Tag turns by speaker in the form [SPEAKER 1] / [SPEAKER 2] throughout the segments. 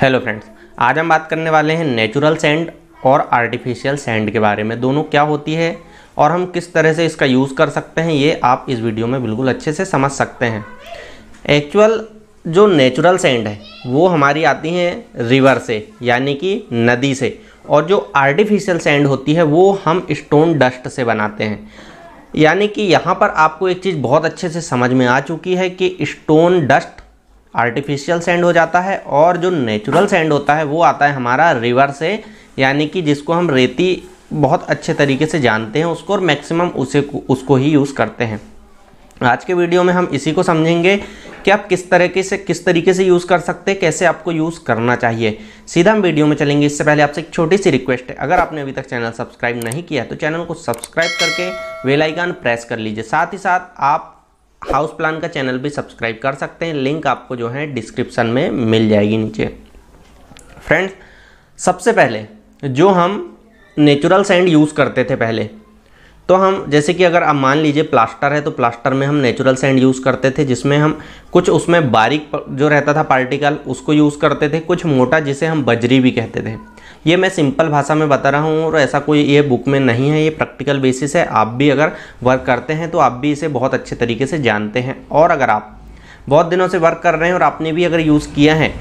[SPEAKER 1] hello friends आज हम बात करने वाले हैं नेचुरल सैंड और आर्टिफिशियल सैंड के बारे में दोनों क्या होती है और हम किस तरह से इसका यूज़ कर सकते हैं ये आप इस वीडियो में बिल्कुल अच्छे से समझ सकते हैं एक्चुअल जो नेचुरल सैंड है वो हमारी आती हैं रिवर से यानी कि नदी से और जो आर्टिफिशियल सैंड होती है वो हम स्टोन डस्ट से बनाते हैं यानी कि यहाँ पर आपको एक चीज़ बहुत अच्छे से समझ में आ चुकी है कि स्टोन डस्ट आर्टिफिशियल सैंड हो जाता है और जो नेचुरल सैंड होता है वो आता है हमारा रिवर से यानी कि जिसको हम रेती बहुत अच्छे तरीके से जानते हैं उसको और मैक्सिमम उसे उसको ही यूज़ करते हैं आज के वीडियो में हम इसी को समझेंगे कि आप किस तरीके से किस तरीके से यूज़ कर सकते हैं कैसे आपको यूज़ करना चाहिए सीधा हम वीडियो में चलेंगे इससे पहले आपसे एक छोटी सी रिक्वेस्ट है अगर आपने अभी तक चैनल सब्सक्राइब नहीं किया तो चैनल को सब्सक्राइब करके वेलाइकान प्रेस कर लीजिए साथ ही साथ आप हाउस प्लान का चैनल भी सब्सक्राइब कर सकते हैं लिंक आपको जो है डिस्क्रिप्शन में मिल जाएगी नीचे फ्रेंड्स सबसे पहले जो हम नेचुरल सैंड यूज़ करते थे पहले तो हम जैसे कि अगर आप मान लीजिए प्लास्टर है तो प्लास्टर में हम नेचुरल सैंड यूज़ करते थे जिसमें हम कुछ उसमें बारीक जो रहता था पार्टिकल उसको यूज़ करते थे कुछ मोटा जिसे हम बजरी भी कहते थे ये मैं सिंपल भाषा में बता रहा हूँ और ऐसा कोई ये बुक में नहीं है ये प्रैक्टिकल बेसिस है आप भी अगर वर्क करते हैं तो आप भी इसे बहुत अच्छे तरीके से जानते हैं और अगर आप बहुत दिनों से वर्क कर रहे हैं और आपने भी अगर यूज़ किया है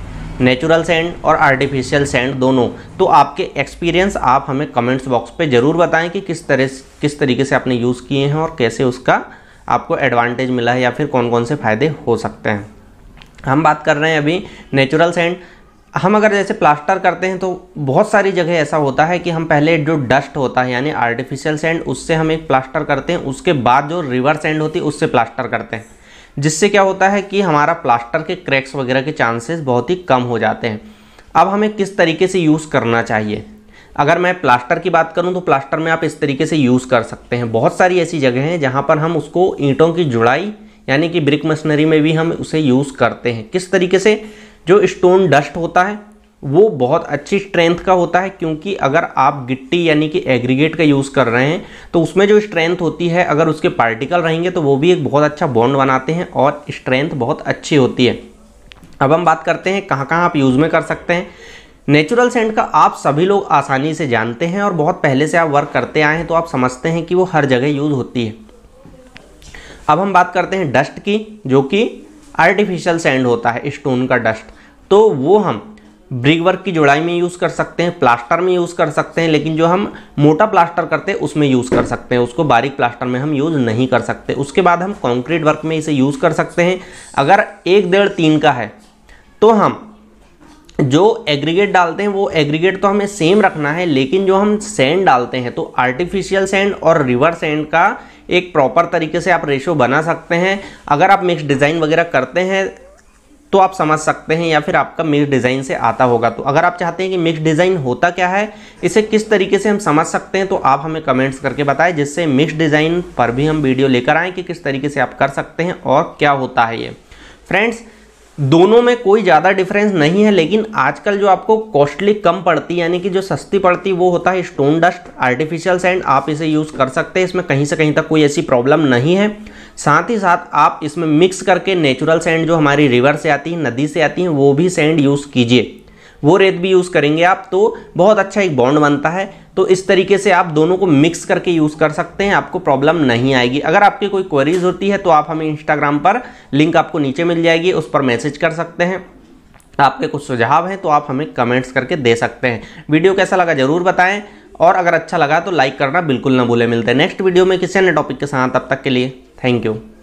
[SPEAKER 1] नेचुरल सेंड और आर्टिफिशियल सेंड दोनों तो आपके एक्सपीरियंस आप हमें कमेंट्स बॉक्स पे ज़रूर बताएं कि किस तरह किस तरीके से आपने यूज़ किए हैं और कैसे उसका आपको एडवांटेज मिला है या फिर कौन कौन से फ़ायदे हो सकते हैं हम बात कर रहे हैं अभी नेचुरल सेंड हम अगर जैसे प्लास्टर करते हैं तो बहुत सारी जगह ऐसा होता है कि हम पहले जो डस्ट होता है यानी आर्टिफिशियल सैंड उससे हम एक प्लास्टर करते हैं उसके बाद जो रिवर सैंड होती है उससे प्लास्टर करते हैं जिससे क्या होता है कि हमारा प्लास्टर के क्रैक्स वगैरह के चांसेस बहुत ही कम हो जाते हैं अब हमें किस तरीके से यूज़ करना चाहिए अगर मैं प्लास्टर की बात करूं तो प्लास्टर में आप इस तरीके से यूज़ कर सकते हैं बहुत सारी ऐसी जगह हैं जहां पर हम उसको ईंटों की जुड़ाई यानी कि ब्रिक मशीनरी में भी हम उसे यूज़ करते हैं किस तरीके से जो स्टोन डस्ट होता है वो बहुत अच्छी स्ट्रेंथ का होता है क्योंकि अगर आप गिट्टी यानी कि एग्रीगेट का यूज़ कर रहे हैं तो उसमें जो स्ट्रेंथ होती है अगर उसके पार्टिकल रहेंगे तो वो भी एक बहुत अच्छा बॉन्ड बनाते हैं और स्ट्रेंथ बहुत अच्छी होती है अब हम बात करते हैं कहाँ कहाँ आप यूज़ में कर सकते हैं नेचुरल सेंट का आप सभी लोग आसानी से जानते हैं और बहुत पहले से आप वर्क करते आए हैं तो आप समझते हैं कि वो हर जगह यूज़ होती है अब हम बात करते हैं डस्ट की जो कि आर्टिफिशियल सेंड होता है स्टोन का डस्ट तो वो हम ब्रिक वर्क की जुड़ाई में यूज़ कर सकते हैं प्लास्टर में यूज़ कर सकते हैं लेकिन जो हम मोटा प्लास्टर करते हैं उसमें यूज़ कर सकते हैं उसको बारीक प्लास्टर में हम यूज़ नहीं कर सकते उसके बाद हम कंक्रीट वर्क में इसे यूज़ कर सकते हैं अगर एक डेढ़ तीन का है तो हम जो एग्रीगेट डालते हैं वो एग्रीगेट तो हमें सेम रखना है लेकिन जो हम सेंड डालते हैं तो आर्टिफिशियल सेंड और रिवर सेंड का एक प्रॉपर तरीके से आप रेशो बना सकते हैं अगर आप मिक्स डिज़ाइन वगैरह करते हैं तो आप समझ सकते हैं या फिर आपका मिक्स डिज़ाइन से आता होगा तो अगर आप चाहते हैं कि मिक्स डिज़ाइन होता क्या है इसे किस तरीके से हम समझ सकते हैं तो आप हमें कमेंट्स करके बताएं जिससे मिक्स डिज़ाइन पर भी हम वीडियो लेकर आएँ कि किस तरीके से आप कर सकते हैं और क्या होता है ये फ्रेंड्स दोनों में कोई ज़्यादा डिफरेंस नहीं है लेकिन आजकल जो आपको कॉस्टली कम पड़ती यानी कि जो सस्ती पड़ती वो होता है स्टोन डस्ट आर्टिफिशियल सैंड आप इसे यूज़ कर सकते हैं इसमें कहीं से कहीं तक कोई ऐसी प्रॉब्लम नहीं है साथ ही साथ आप इसमें मिक्स करके नेचुरल सैंड जो हमारी रिवर से आती है नदी से आती है वो भी सैंड यूज़ कीजिए वो रेत भी यूज़ करेंगे आप तो बहुत अच्छा एक बॉन्ड बनता है तो इस तरीके से आप दोनों को मिक्स करके यूज़ कर सकते हैं आपको प्रॉब्लम नहीं आएगी अगर आपकी कोई क्वेरीज होती है तो आप हमें इंस्टाग्राम पर लिंक आपको नीचे मिल जाएगी उस पर मैसेज कर सकते हैं आपके कुछ सुझाव हैं तो आप हमें कमेंट्स करके दे सकते हैं वीडियो कैसा लगा ज़रूर बताएं और अगर अच्छा लगा तो लाइक करना बिल्कुल ना भूलें मिलते हैं नेक्स्ट वीडियो में किसी अन्य टॉपिक के साथ तब तक के लिए थैंक यू